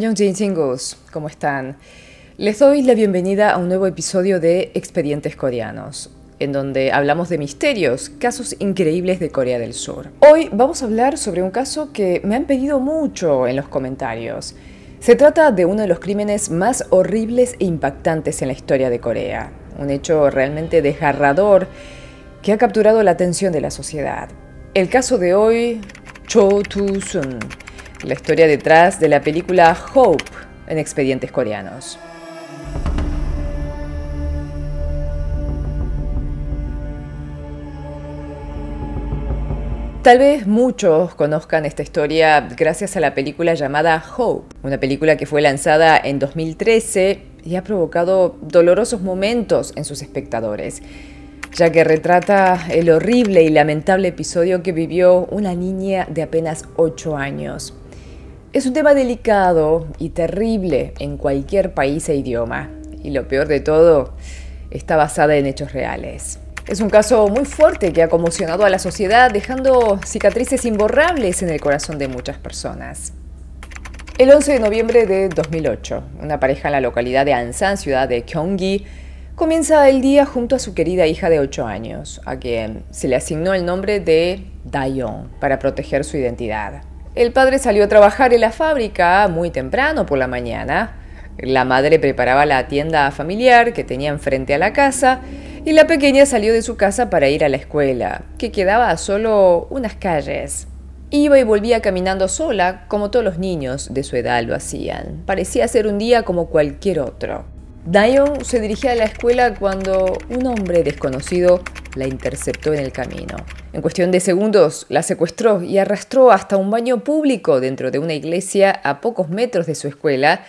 Jin Chingos, ¿cómo están? Les doy la bienvenida a un nuevo episodio de Expedientes Coreanos, en donde hablamos de misterios, casos increíbles de Corea del Sur. Hoy vamos a hablar sobre un caso que me han pedido mucho en los comentarios. Se trata de uno de los crímenes más horribles e impactantes en la historia de Corea, un hecho realmente desgarrador que ha capturado la atención de la sociedad. El caso de hoy, Cho Tu-sun la historia detrás de la película Hope en Expedientes Coreanos. Tal vez muchos conozcan esta historia gracias a la película llamada Hope, una película que fue lanzada en 2013 y ha provocado dolorosos momentos en sus espectadores, ya que retrata el horrible y lamentable episodio que vivió una niña de apenas 8 años. Es un tema delicado y terrible en cualquier país e idioma. Y lo peor de todo, está basada en hechos reales. Es un caso muy fuerte que ha conmocionado a la sociedad, dejando cicatrices imborrables en el corazón de muchas personas. El 11 de noviembre de 2008, una pareja en la localidad de Ansan, ciudad de Gyeonggi, comienza el día junto a su querida hija de 8 años, a quien se le asignó el nombre de Dayong para proteger su identidad. El padre salió a trabajar en la fábrica muy temprano por la mañana. La madre preparaba la tienda familiar que tenía enfrente a la casa y la pequeña salió de su casa para ir a la escuela, que quedaba a solo unas calles. Iba y volvía caminando sola, como todos los niños de su edad lo hacían. Parecía ser un día como cualquier otro. Dion se dirigía a la escuela cuando un hombre desconocido la interceptó en el camino. En cuestión de segundos, la secuestró y arrastró hasta un baño público dentro de una iglesia a pocos metros de su escuela,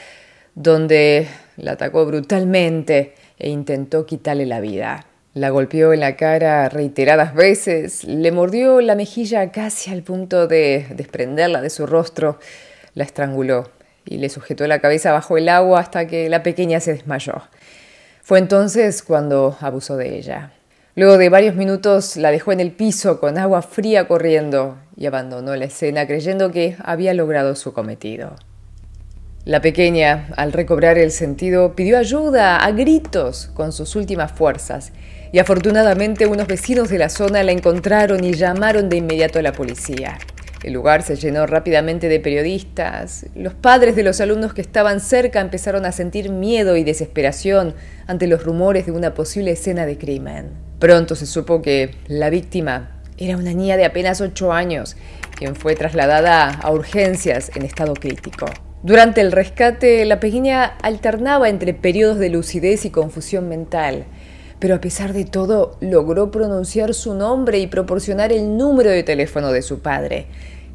donde la atacó brutalmente e intentó quitarle la vida. La golpeó en la cara reiteradas veces, le mordió la mejilla casi al punto de desprenderla de su rostro, la estranguló y le sujetó la cabeza bajo el agua hasta que la pequeña se desmayó. Fue entonces cuando abusó de ella. Luego de varios minutos la dejó en el piso con agua fría corriendo y abandonó la escena creyendo que había logrado su cometido. La pequeña, al recobrar el sentido, pidió ayuda a gritos con sus últimas fuerzas y afortunadamente unos vecinos de la zona la encontraron y llamaron de inmediato a la policía. El lugar se llenó rápidamente de periodistas. Los padres de los alumnos que estaban cerca empezaron a sentir miedo y desesperación ante los rumores de una posible escena de crimen. Pronto se supo que la víctima era una niña de apenas 8 años, quien fue trasladada a urgencias en estado crítico. Durante el rescate, la pequeña alternaba entre periodos de lucidez y confusión mental pero a pesar de todo logró pronunciar su nombre y proporcionar el número de teléfono de su padre,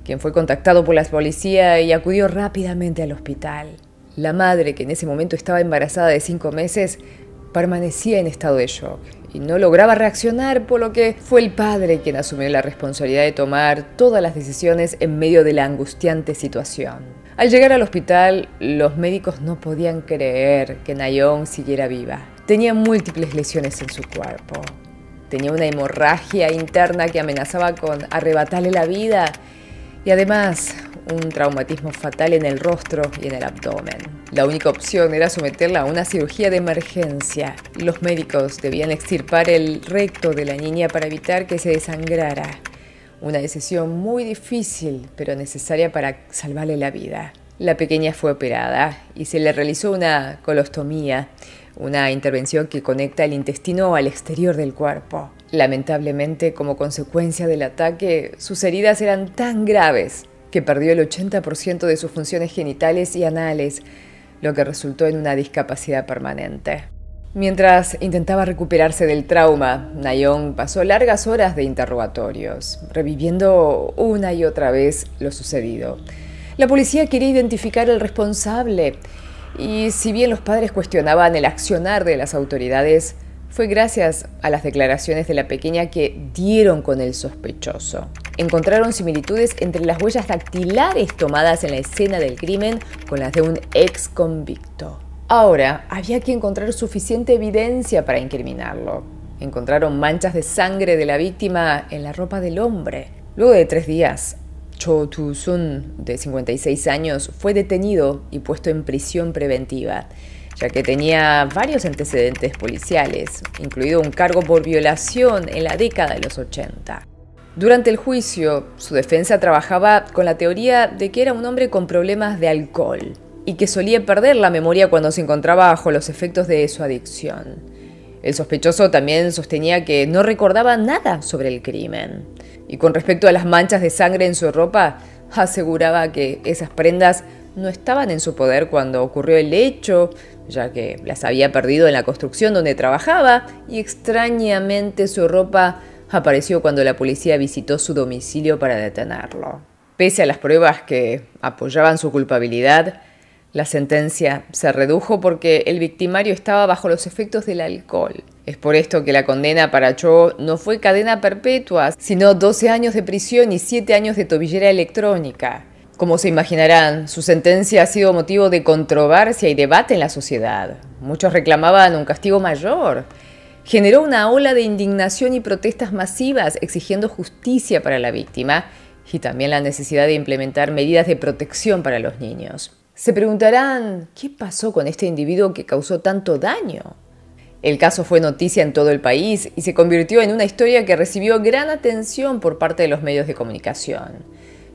quien fue contactado por las policías y acudió rápidamente al hospital. La madre, que en ese momento estaba embarazada de cinco meses, permanecía en estado de shock y no lograba reaccionar, por lo que fue el padre quien asumió la responsabilidad de tomar todas las decisiones en medio de la angustiante situación. Al llegar al hospital, los médicos no podían creer que Nayon siguiera viva. Tenía múltiples lesiones en su cuerpo. Tenía una hemorragia interna que amenazaba con arrebatarle la vida y además un traumatismo fatal en el rostro y en el abdomen. La única opción era someterla a una cirugía de emergencia. Los médicos debían extirpar el recto de la niña para evitar que se desangrara. Una decisión muy difícil, pero necesaria para salvarle la vida. La pequeña fue operada y se le realizó una colostomía, una intervención que conecta el intestino al exterior del cuerpo. Lamentablemente, como consecuencia del ataque, sus heridas eran tan graves que perdió el 80% de sus funciones genitales y anales, lo que resultó en una discapacidad permanente. Mientras intentaba recuperarse del trauma, Nayong pasó largas horas de interrogatorios, reviviendo una y otra vez lo sucedido. La policía quería identificar al responsable y si bien los padres cuestionaban el accionar de las autoridades, fue gracias a las declaraciones de la pequeña que dieron con el sospechoso. Encontraron similitudes entre las huellas dactilares tomadas en la escena del crimen con las de un ex convicto. Ahora, había que encontrar suficiente evidencia para incriminarlo. Encontraron manchas de sangre de la víctima en la ropa del hombre. Luego de tres días, Cho Tu-sun, de 56 años, fue detenido y puesto en prisión preventiva, ya que tenía varios antecedentes policiales, incluido un cargo por violación en la década de los 80. Durante el juicio, su defensa trabajaba con la teoría de que era un hombre con problemas de alcohol y que solía perder la memoria cuando se encontraba bajo los efectos de su adicción. El sospechoso también sostenía que no recordaba nada sobre el crimen. Y con respecto a las manchas de sangre en su ropa, aseguraba que esas prendas no estaban en su poder cuando ocurrió el hecho, ya que las había perdido en la construcción donde trabajaba y extrañamente su ropa apareció cuando la policía visitó su domicilio para detenerlo. Pese a las pruebas que apoyaban su culpabilidad, la sentencia se redujo porque el victimario estaba bajo los efectos del alcohol. Es por esto que la condena para Cho no fue cadena perpetua, sino 12 años de prisión y 7 años de tobillera electrónica. Como se imaginarán, su sentencia ha sido motivo de controversia y debate en la sociedad. Muchos reclamaban un castigo mayor. Generó una ola de indignación y protestas masivas exigiendo justicia para la víctima y también la necesidad de implementar medidas de protección para los niños. Se preguntarán, ¿qué pasó con este individuo que causó tanto daño? El caso fue noticia en todo el país y se convirtió en una historia que recibió gran atención por parte de los medios de comunicación.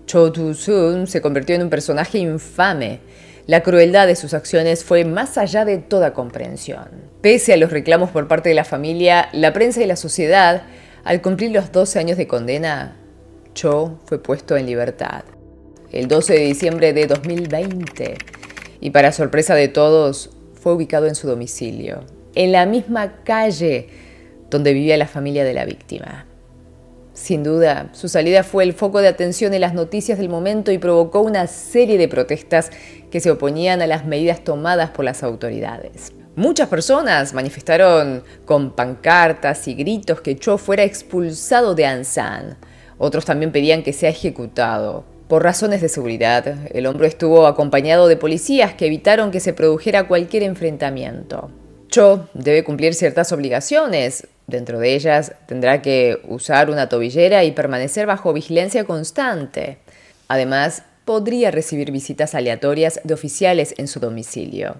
Cho Tu-sun se convirtió en un personaje infame. La crueldad de sus acciones fue más allá de toda comprensión. Pese a los reclamos por parte de la familia, la prensa y la sociedad, al cumplir los 12 años de condena, Cho fue puesto en libertad el 12 de diciembre de 2020 y para sorpresa de todos fue ubicado en su domicilio, en la misma calle donde vivía la familia de la víctima. Sin duda, su salida fue el foco de atención en las noticias del momento y provocó una serie de protestas que se oponían a las medidas tomadas por las autoridades. Muchas personas manifestaron con pancartas y gritos que Cho fuera expulsado de Ansan. Otros también pedían que sea ejecutado. Por razones de seguridad, el hombre estuvo acompañado de policías que evitaron que se produjera cualquier enfrentamiento. Cho debe cumplir ciertas obligaciones. Dentro de ellas, tendrá que usar una tobillera y permanecer bajo vigilancia constante. Además, podría recibir visitas aleatorias de oficiales en su domicilio.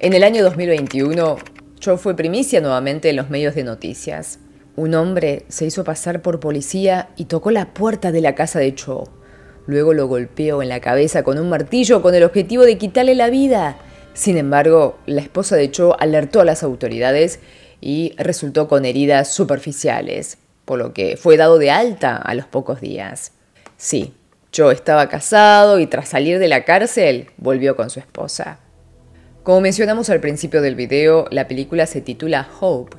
En el año 2021, Cho fue primicia nuevamente en los medios de noticias. Un hombre se hizo pasar por policía y tocó la puerta de la casa de Cho. Luego lo golpeó en la cabeza con un martillo con el objetivo de quitarle la vida. Sin embargo, la esposa de Cho alertó a las autoridades y resultó con heridas superficiales, por lo que fue dado de alta a los pocos días. Sí, Cho estaba casado y tras salir de la cárcel volvió con su esposa. Como mencionamos al principio del video, la película se titula Hope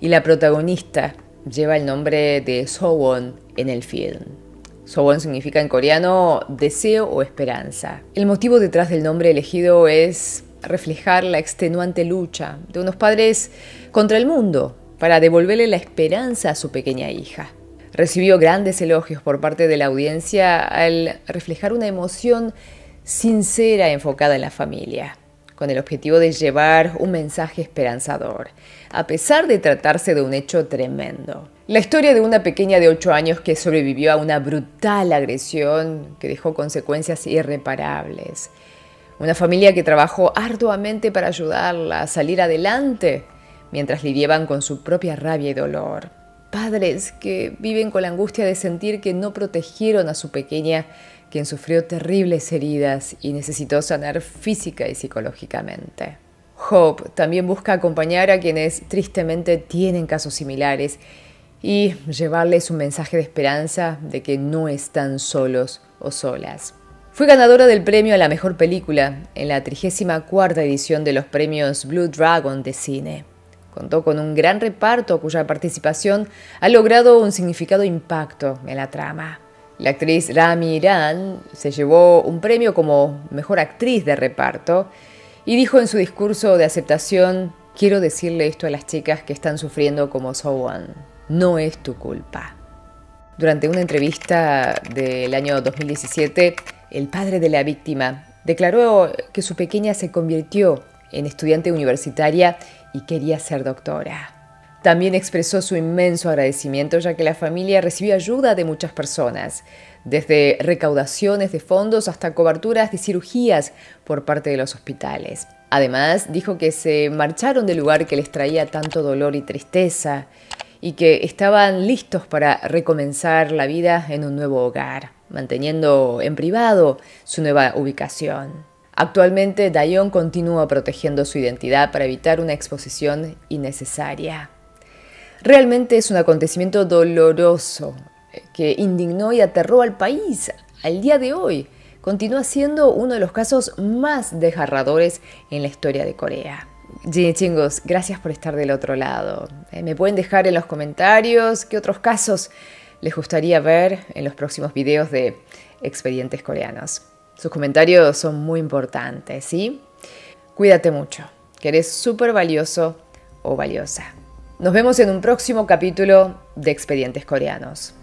y la protagonista lleva el nombre de Sowon en el film. Sobon significa en coreano deseo o esperanza. El motivo detrás del nombre elegido es reflejar la extenuante lucha de unos padres contra el mundo para devolverle la esperanza a su pequeña hija. Recibió grandes elogios por parte de la audiencia al reflejar una emoción sincera enfocada en la familia con el objetivo de llevar un mensaje esperanzador, a pesar de tratarse de un hecho tremendo. La historia de una pequeña de 8 años que sobrevivió a una brutal agresión que dejó consecuencias irreparables. Una familia que trabajó arduamente para ayudarla a salir adelante mientras lidiaban con su propia rabia y dolor. Padres que viven con la angustia de sentir que no protegieron a su pequeña quien sufrió terribles heridas y necesitó sanar física y psicológicamente. Hope también busca acompañar a quienes tristemente tienen casos similares y llevarles un mensaje de esperanza de que no están solos o solas. Fue ganadora del premio a la mejor película en la 34 edición de los premios Blue Dragon de cine. Contó con un gran reparto cuya participación ha logrado un significado impacto en la trama. La actriz Rami Irán se llevó un premio como mejor actriz de reparto y dijo en su discurso de aceptación, quiero decirle esto a las chicas que están sufriendo como Sowan, no es tu culpa. Durante una entrevista del año 2017, el padre de la víctima declaró que su pequeña se convirtió en estudiante universitaria y quería ser doctora. También expresó su inmenso agradecimiento ya que la familia recibió ayuda de muchas personas, desde recaudaciones de fondos hasta coberturas de cirugías por parte de los hospitales. Además, dijo que se marcharon del lugar que les traía tanto dolor y tristeza y que estaban listos para recomenzar la vida en un nuevo hogar, manteniendo en privado su nueva ubicación. Actualmente, Dayon continúa protegiendo su identidad para evitar una exposición innecesaria. Realmente es un acontecimiento doloroso eh, que indignó y aterró al país al día de hoy. Continúa siendo uno de los casos más desgarradores en la historia de Corea. chingos, gracias por estar del otro lado. Eh, me pueden dejar en los comentarios qué otros casos les gustaría ver en los próximos videos de Expedientes Coreanos. Sus comentarios son muy importantes, ¿sí? Cuídate mucho, que eres súper valioso o valiosa. Nos vemos en un próximo capítulo de Expedientes Coreanos.